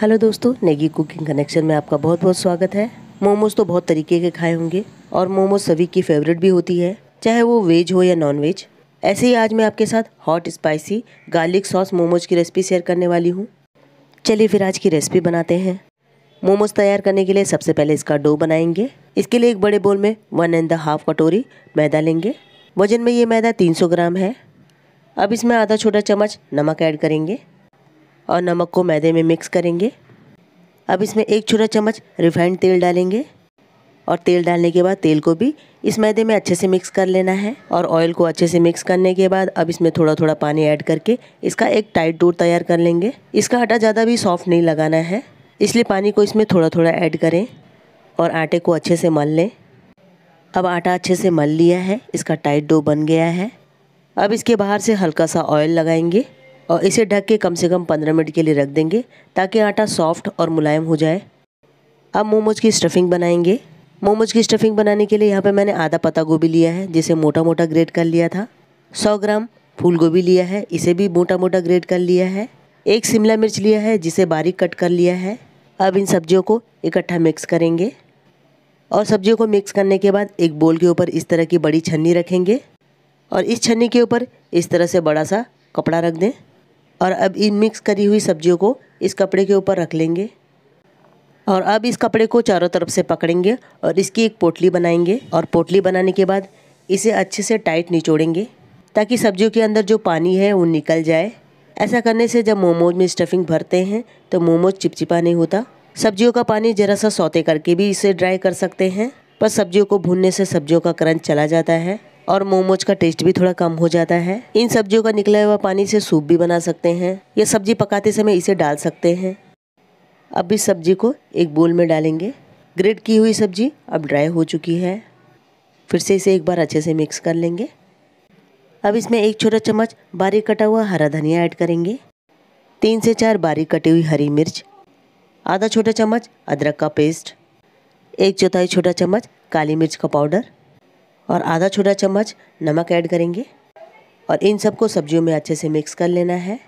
hello दोस्तों Negi cooking connection में आपका बहुत बहुत स्वागत है मोमोज तो बहुत तरीके के खाए होंगे और मोमोज सभी की फेवरेट भी होती है चाहे वो वेज हो या नॉन वेज ऐसे ही आज मैं आपके साथ hot spicy garlic sauce momos की रेसिपी शेयर करने वाली हूँ चलिए फिर आज की रेसिपी बनाते हैं मोमोज तैयार करने के लिए सबसे पहले इसका डो बनाएंगे इसके लिए एक बड़े बोल में वन एंड द हाफ कटोरी मैदा लेंगे वजन में ये मैदा 300 ग्राम है अब इसमें आधा छोटा चम्मच नमक ऐड करेंगे और नमक को मैदे में मिक्स करेंगे अब इसमें एक छोटा चम्मच रिफाइंड तेल डालेंगे और तेल डालने के बाद तेल को भी इस मैदे में अच्छे से मिक्स कर लेना है और ऑयल को अच्छे से मिक्स करने के बाद अब इसमें थोड़ा थोड़ा पानी ऐड करके इसका एक टाइट डो तैयार कर लेंगे इसका आटा ज़्यादा भी सॉफ्ट नहीं लगाना है इसलिए पानी को इसमें थोड़ा थोड़ा ऐड करें और आटे को अच्छे से मल लें अब आटा अच्छे से मल लिया है इसका टाइट डो बन गया है अब इसके बाहर से हल्का सा ऑयल लगाएंगे और इसे ढक के कम से कम पंद्रह मिनट के लिए रख देंगे ताकि आटा सॉफ्ट और मुलायम हो जाए अब मोमोज की स्टफिंग बनाएंगे मोमोज की स्टफिंग बनाने के लिए यहाँ पे मैंने आधा पत्ता गोभी लिया है जिसे मोटा मोटा ग्रेट कर लिया था 100 ग्राम फूल गोभी लिया है इसे भी मोटा मोटा ग्रेट कर लिया है एक शिमला मिर्च लिया है जिसे बारीक कट कर लिया है अब इन सब्जियों को इकट्ठा मिक्स करेंगे और सब्जियों को मिक्स करने के बाद एक बोल के ऊपर इस तरह की बड़ी छन्नी रखेंगे और इस छन्नी के ऊपर इस तरह से बड़ा सा कपड़ा रख दें और अब इन मिक्स करी हुई सब्जियों को इस कपड़े के ऊपर रख लेंगे और अब इस कपड़े को चारों तरफ से पकड़ेंगे और इसकी एक पोटली बनाएंगे और पोटली बनाने के बाद इसे अच्छे से टाइट निचोड़ेंगे ताकि सब्जियों के अंदर जो पानी है वो निकल जाए ऐसा करने से जब मोमोज में स्टफिंग भरते हैं तो मोमोज चिपचिपा नहीं होता सब्जियों का पानी ज़रा सा सौते करके भी इसे ड्राई कर सकते हैं पर सब्जियों को भूनने से सब्जियों का करंट चला जाता है और मोमोज का टेस्ट भी थोड़ा कम हो जाता है इन सब्जियों का निकला हुआ पानी से सूप भी बना सकते हैं या सब्जी पकाते समय इसे डाल सकते हैं अब इस सब्जी को एक बोल में डालेंगे ग्रेट की हुई सब्जी अब ड्राई हो चुकी है फिर से इसे एक बार अच्छे से मिक्स कर लेंगे अब इसमें एक छोटा चम्मच बारीक कटा हुआ हरा धनिया ऐड करेंगे तीन से चार बारीक कटी हुई हरी मिर्च आधा छोटा चम्मच अदरक का पेस्ट एक चौथाई छोटा चम्मच काली मिर्च का पाउडर और आधा छोटा चम्मच नमक ऐड करेंगे और इन सबको सब्जियों में अच्छे से मिक्स कर लेना है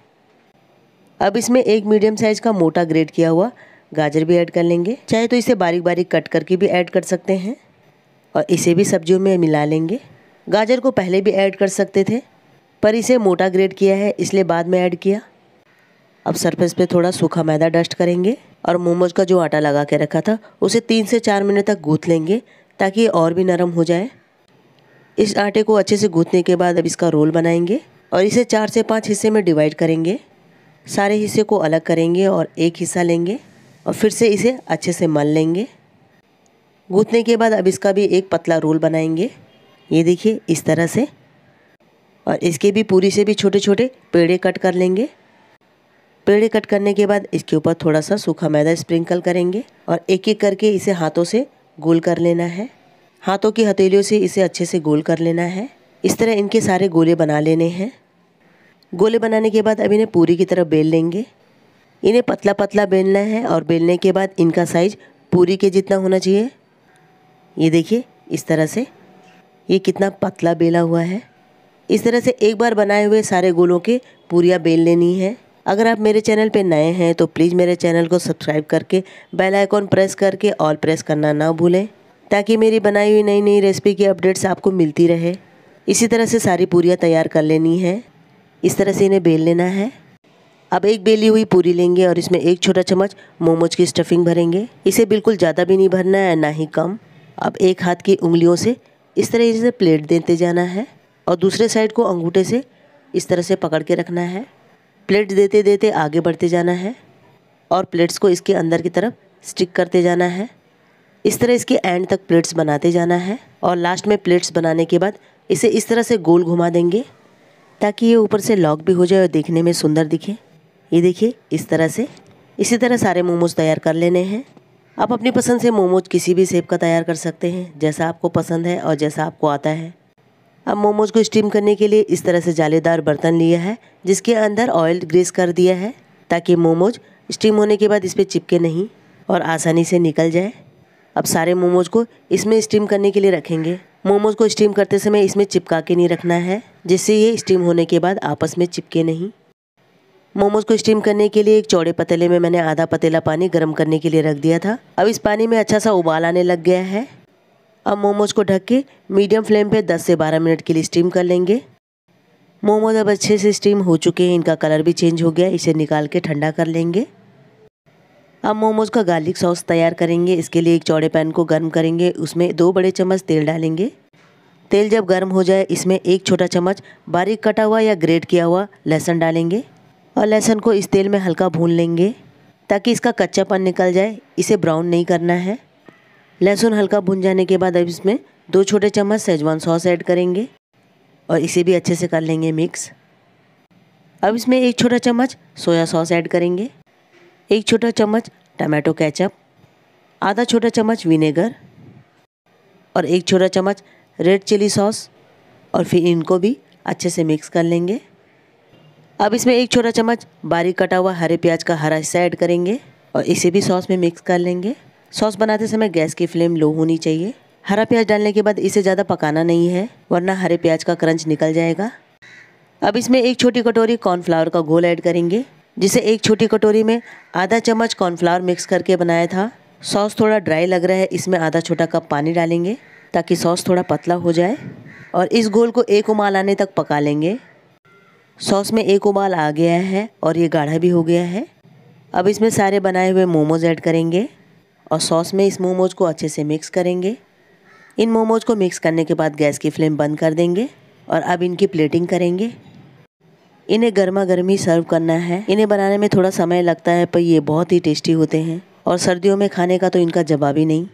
अब इसमें एक मीडियम साइज़ का मोटा ग्रेट किया हुआ गाजर भी ऐड कर लेंगे चाहे तो इसे बारीक बारीक कट करके भी ऐड कर सकते हैं और इसे भी सब्जियों में मिला लेंगे गाजर को पहले भी ऐड कर सकते थे पर इसे मोटा ग्रेट किया है इसलिए बाद में ऐड किया अब सरफेस पे थोड़ा सूखा मैदा डस्ट करेंगे और मोमोज का जो आटा लगा के रखा था उसे तीन से चार मिनट तक गूँथ लेंगे ताकि और भी नरम हो जाए इस आटे को अच्छे से गूंथने के बाद अब इसका रोल बनाएंगे और इसे चार से पाँच हिस्से में डिवाइड करेंगे सारे हिस्से को अलग करेंगे और एक हिस्सा लेंगे और फिर से इसे अच्छे से मल लेंगे गूंथने के बाद अब इसका भी एक पतला रोल बनाएंगे ये देखिए इस तरह से और इसके भी पूरी से भी छोटे छोटे पेड़े कट कर लेंगे पेड़े कट करने के बाद इसके ऊपर थोड़ा सा सूखा मैदा स्प्रिंकल करेंगे और एक एक करके इसे हाथों से गोल कर लेना है हाथों की हथेलियों से इसे अच्छे से गोल कर लेना है इस तरह इनके सारे गोले बना लेने हैं गोले बनाने के बाद अब इन्हें पूरी की तरफ बेल लेंगे इन्हें पतला पतला बेलना है और बेलने के बाद इनका साइज पूरी के जितना होना चाहिए ये देखिए इस तरह से ये कितना पतला बेला हुआ है इस तरह से एक बार बनाए हुए सारे गोलों के पूरियाँ बेल लेनी है अगर आप मेरे चैनल पर नए हैं तो प्लीज़ मेरे चैनल को सब्सक्राइब करके बेल आइकॉन प्रेस करके ऑल प्रेस करना ना भूलें ताकि मेरी बनाई हुई नई नई रेसिपी की अपडेट्स आपको मिलती रहे इसी तरह से सारी पूरियाँ तैयार कर लेनी है इस तरह से इन्हें बेल लेना है अब एक बेली हुई पूरी लेंगे और इसमें एक छोटा चम्मच मोमोज की स्टफिंग भरेंगे इसे बिल्कुल ज़्यादा भी नहीं भरना है ना ही कम अब एक हाथ की उंगलियों से इस तरह इसे प्लेट देते जाना है और दूसरे साइड को अंगूठे से इस तरह से पकड़ के रखना है प्लेट देते देते आगे बढ़ते जाना है और प्लेट्स को इसके अंदर की तरफ स्टिक करते जाना है इस तरह इसके एंड तक प्लेट्स बनाते जाना है और लास्ट में प्लेट्स बनाने के बाद इसे इस तरह से गोल घुमा देंगे ताकि ये ऊपर से लॉक भी हो जाए और देखने में सुंदर दिखे ये देखिए इस तरह से इसी तरह सारे मोमोज तैयार कर लेने हैं आप अपनी पसंद से मोमोज किसी भी सेप का तैयार कर सकते हैं जैसा आपको पसंद है और जैसा आपको आता है अब मोमोज को स्टीम करने के लिए इस तरह से जालेदार बर्तन लिया है जिसके अंदर ऑयल ग्रेस कर दिया है ताकि मोमोज स्टीम होने के बाद इस पर चिपके नहीं और आसानी से निकल जाए अब सारे मोमोज़ को इसमें स्टीम करने के लिए रखेंगे मोमोज़ को स्टीम करते समय इसमें चिपका के नहीं रखना है जिससे ये स्टीम होने के बाद आपस में चिपके नहीं मोमोज़ को स्टीम करने के लिए एक चौड़े पतीले में मैंने आधा पतीला पानी गर्म करने के लिए रख दिया था अब इस पानी में अच्छा सा उबाल आने लग गया है अब मोमोज़ को ढक के मीडियम फ्लेम पे 10 से 12 मिनट के लिए स्टीम कर लेंगे मोमोज़ अब अच्छे से स्टीम हो चुके हैं इनका कलर भी चेंज हो गया इसे निकाल के ठंडा कर लेंगे अब मोमोज़ का गार्लिक सॉस तैयार करेंगे इसके लिए एक चौड़े पैन को गर्म करेंगे उसमें दो बड़े चम्मच तेल डालेंगे तेल जब गर्म हो जाए इसमें एक छोटा चम्मच बारीक कटा हुआ या ग्रेट किया हुआ लहसुन डालेंगे और लहसुन को इस तेल में हल्का भून लेंगे ताकि इसका कच्चापन निकल जाए इसे ब्राउन नहीं करना है लहसुन हल्का भुन जाने के बाद अब इसमें दो छोटे चम्मच सेजवान सॉस ऐड करेंगे और इसे भी अच्छे से कर लेंगे मिक्स अब इसमें एक छोटा चम्मच सोया सॉस ऐड करेंगे एक छोटा चम्मच टमाटो केचप आधा छोटा चम्मच विनेगर और एक छोटा चम्मच रेड चिली सॉस और फिर इनको भी अच्छे से मिक्स कर लेंगे अब इसमें एक छोटा चम्मच बारीक कटा हुआ हरे प्याज का हरा हिस्सा ऐड करेंगे और इसे भी सॉस में मिक्स कर लेंगे सॉस बनाते समय गैस की फ्लेम लो होनी चाहिए हरा प्याज डालने के बाद इसे ज़्यादा पकाना नहीं है वरना हरे प्याज का क्रंच निकल जाएगा अब इसमें एक छोटी कटोरी कॉर्नफ्लावर का घोल ऐड करेंगे जिसे एक छोटी कटोरी में आधा चम्मच कॉर्नफ्लावर मिक्स करके बनाया था सॉस थोड़ा ड्राई लग रहा है इसमें आधा छोटा कप पानी डालेंगे ताकि सॉस थोड़ा पतला हो जाए और इस गोल को एक उबाल आने तक पका लेंगे सॉस में एक उबाल आ गया है और ये गाढ़ा भी हो गया है अब इसमें सारे बनाए हुए मोमोज ऐड करेंगे और सॉस में इस मोमोज को अच्छे से मिक्स करेंगे इन मोमोज को मिक्स करने के बाद गैस की फ्लेम बंद कर देंगे और अब इनकी प्लेटिंग करेंगे इन्हें गर्मा गर्मी सर्व करना है इन्हें बनाने में थोड़ा समय लगता है पर ये बहुत ही टेस्टी होते हैं और सर्दियों में खाने का तो इनका जवाब ही नहीं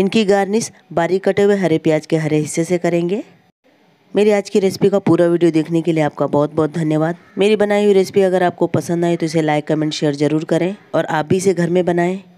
इनकी गार्निश बारीक कटे हुए हरे प्याज के हरे हिस्से से करेंगे मेरी आज की रेसिपी का पूरा वीडियो देखने के लिए आपका बहुत बहुत धन्यवाद मेरी बनाई हुई रेसिपी अगर आपको पसंद आए तो इसे लाइक कमेंट शेयर ज़रूर करें और आप भी इसे घर में बनाएं